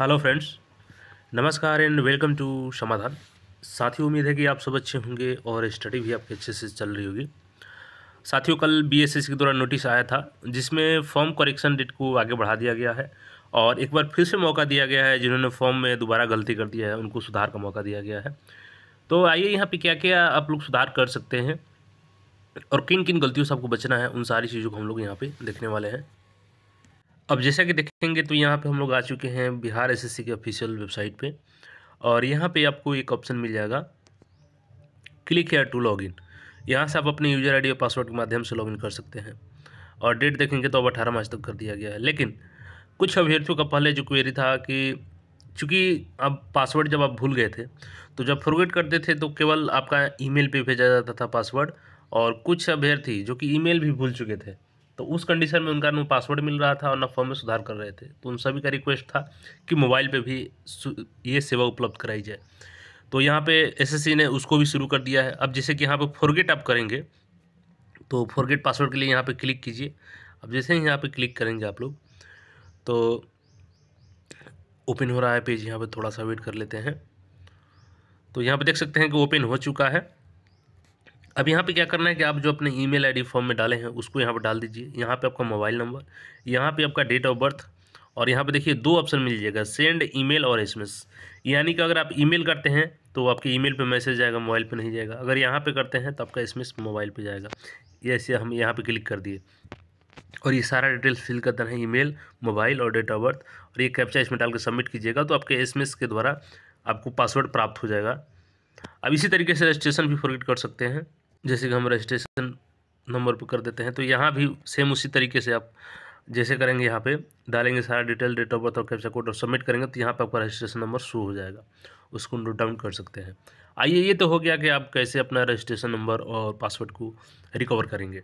hello friends नमस्कार and welcome to Samadhan साथियों उम्मीद है कि आप सब अच्छे होंगे और स्टडी भी आपके अच्छे से चल रही होगी साथियों कल बीएसएस के द्वारा नोटिस आया था जिसमें फॉर्म करेक्शन डेट को आगे बढ़ा दिया गया है और एक बार फिर से मौका दिया गया है जिन्होंने फॉर्म में दोबारा गलती कर दिया है उनको सुधार का मौका दिया गया है तो आइए यहाँ पर क्या क्या आप लोग सुधार कर सकते हैं और किन किन गलतियों से आपको बचना है उन सारी चीज़ों को हम लोग यहाँ पर देखने वाले हैं अब जैसा कि देखेंगे तो यहाँ पे हम लोग आ चुके हैं बिहार एसएससी के ऑफिशियल वेबसाइट पे और यहाँ पे आपको एक ऑप्शन मिल जाएगा क्लिक हेयर टू लॉगिन यहाँ से आप अपने यूजर आईडी और पासवर्ड के माध्यम से लॉगिन कर सकते हैं और डेट देखेंगे तो अब अठारह मार्च तक कर दिया गया है लेकिन कुछ अभ्यर्थियों का पहले जो क्वेरी था कि चूँकि अब पासवर्ड जब आप भूल गए थे तो जब फॉरगेट करते थे तो केवल आपका ईमेल पे भेजा जाता था पासवर्ड और कुछ अभ्यर्थी जो कि ईमेल भी भूल चुके थे तो उस कंडीशन में उनका न पासवर्ड मिल रहा था और न फॉर्म में सुधार कर रहे थे तो उन सभी का रिक्वेस्ट था कि मोबाइल पे भी ये सेवा उपलब्ध कराई जाए तो यहाँ पे एसएससी ने उसको भी शुरू कर दिया है अब जैसे कि यहाँ पे फॉरगेट आप करेंगे तो फॉरगेट पासवर्ड के लिए यहाँ पर क्लिक कीजिए अब जैसे ही यहाँ पर क्लिक करेंगे आप लोग तो ओपन हो रहा है पेज यहाँ पर थोड़ा सा वेट कर लेते हैं तो यहाँ पर देख सकते हैं कि ओपन हो चुका है अब यहाँ पे क्या करना है कि आप जो अपने ईमेल आईडी फॉर्म में डाले हैं उसको यहाँ पर डाल दीजिए यहाँ पे आपका मोबाइल नंबर यहाँ पे आपका डेट ऑफ बर्थ और यहाँ पे देखिए दो ऑप्शन मिल जाएगा सेंड ईमेल और एसएमएस यानी कि अगर आप ईमेल करते हैं तो आपके ईमेल पे मैसेज जाएगा मोबाइल पे नहीं जाएगा अगर यहाँ पर करते हैं तो आपका एस मोबाइल पर जाएगा ऐसे हम यहाँ पे क्लिक कर दिए और ये सारा डिटेल्स फिल करता ई मेल मोबाइल और डेट ऑफ बर्थ और ये कैप्चा इसमें डाल के सबमिट कीजिएगा तो आपके एस के द्वारा आपको पासवर्ड प्राप्त हो जाएगा अब इसी तरीके से रजिस्ट्रेशन भी फॉरगेट कर सकते हैं जैसे कि हम रजिस्ट्रेशन नंबर पर कर देते हैं तो यहाँ भी सेम उसी तरीके से आप जैसे करेंगे यहाँ पे डालेंगे सारा डिटेल डेट ऑफ बर्थ और कैप्चा कोड और सबमिट करेंगे तो यहाँ पर आपका रजिस्ट्रेशन नंबर शो हो जाएगा उसको नोट डाउन कर सकते हैं आइए ये तो हो गया कि आप कैसे अपना रजिस्ट्रेशन नंबर और पासवर्ड को रिकवर करेंगे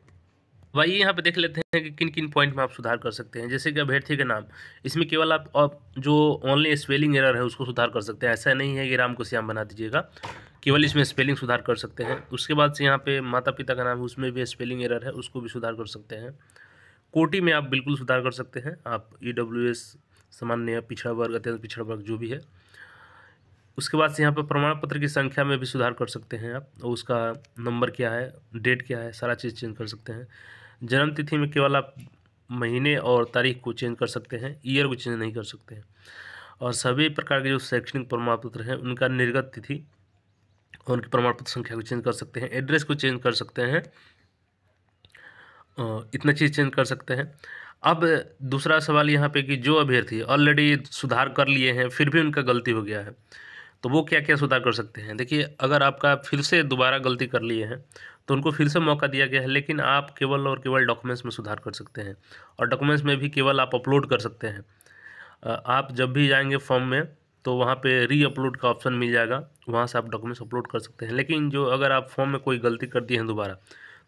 अब आइए यहाँ पे देख लेते हैं कि किन किन पॉइंट में आप सुधार कर सकते हैं जैसे कि अभ्यर्थी का नाम इसमें केवल आप, आप जो ऑनली स्पेलिंग एरर है उसको सुधार कर सकते हैं ऐसा नहीं है कि राम को श्याम बना दीजिएगा केवल इसमें स्पेलिंग सुधार कर सकते हैं उसके बाद से यहाँ पे माता पिता का नाम है उसमें भी स्पेलिंग एरर है उसको भी सुधार कर सकते हैं कोटी में आप बिल्कुल सुधार कर सकते हैं आप ई डब्ल्यू एस सामान्य पिछड़ा वर्ग अत्यंत पिछड़ा वर्ग जो भी है उसके बाद से यहाँ पर प्रमाण पत्र की संख्या में भी सुधार कर सकते हैं आप उसका नंबर क्या है डेट क्या है सारा चीज़ चेंज कर सकते हैं जन्म तिथि में केवल आप महीने और तारीख को चेंज कर सकते हैं ईयर को चेंज नहीं कर सकते हैं और सभी प्रकार के जो शैक्षणिक प्रमाण पत्र हैं उनका निर्गत तिथि और उनकी प्रमाण पत्र संख्या को चेंज कर सकते हैं एड्रेस को चेंज कर सकते हैं इतना चीज़ चेंज कर सकते हैं अब दूसरा सवाल यहाँ पे कि जो अभ्यर्थी ऑलरेडी सुधार कर लिए हैं फिर भी उनका गलती हो गया है तो वो क्या क्या सुधार कर सकते हैं देखिए अगर आपका फिर से दोबारा गलती कर लिए हैं तो उनको फिर से मौका दिया गया है लेकिन आप केवल और केवल डॉक्यूमेंट्स में सुधार कर सकते हैं और डॉक्यूमेंट्स में भी केवल आप अपलोड कर सकते हैं आप जब भी जाएंगे फॉर्म में तो वहाँ पे री अपलोड का ऑप्शन मिल जाएगा वहाँ से आप डॉक्यूमेंट्स अपलोड कर सकते हैं लेकिन जो अगर आप फॉर्म में कोई गलती कर दिए हैं दोबारा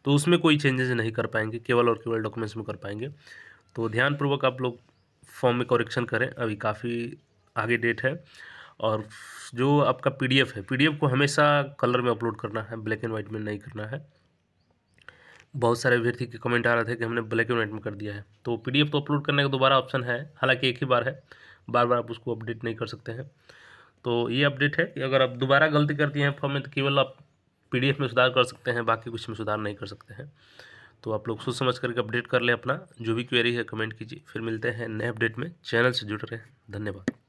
तो उसमें कोई चेंजेस नहीं कर पाएंगे केवल और केवल डॉक्यूमेंट्स में कर पाएंगे तो ध्यानपूर्वक आप लोग फॉर्म में करेक्शन करें अभी काफ़ी आगे डेट है और जो आपका पीडीएफ है पीडीएफ को हमेशा कलर में अपलोड करना है ब्लैक एंड वाइट में नहीं करना है बहुत सारे अभ्यर्थी के कमेंट आ रहे थे कि हमने ब्लैक एंड वाइट में कर दिया है तो पी तो अपलोड करने का दोबारा ऑप्शन है हालांकि एक ही बार है बार बार आप उसको अपडेट नहीं कर सकते हैं तो ये अपडेट है कि अगर आप दोबारा गलती करती हैं फॉर्म में तो केवल आप पीडीएफ में सुधार कर सकते हैं बाकी कुछ में सुधार नहीं कर सकते हैं तो आप लोग सोच समझ करके अपडेट कर लें अपना जो भी क्वेरी है कमेंट कीजिए फिर मिलते हैं नए अपडेट में चैनल से जुड़ रहे हैं धन्यवाद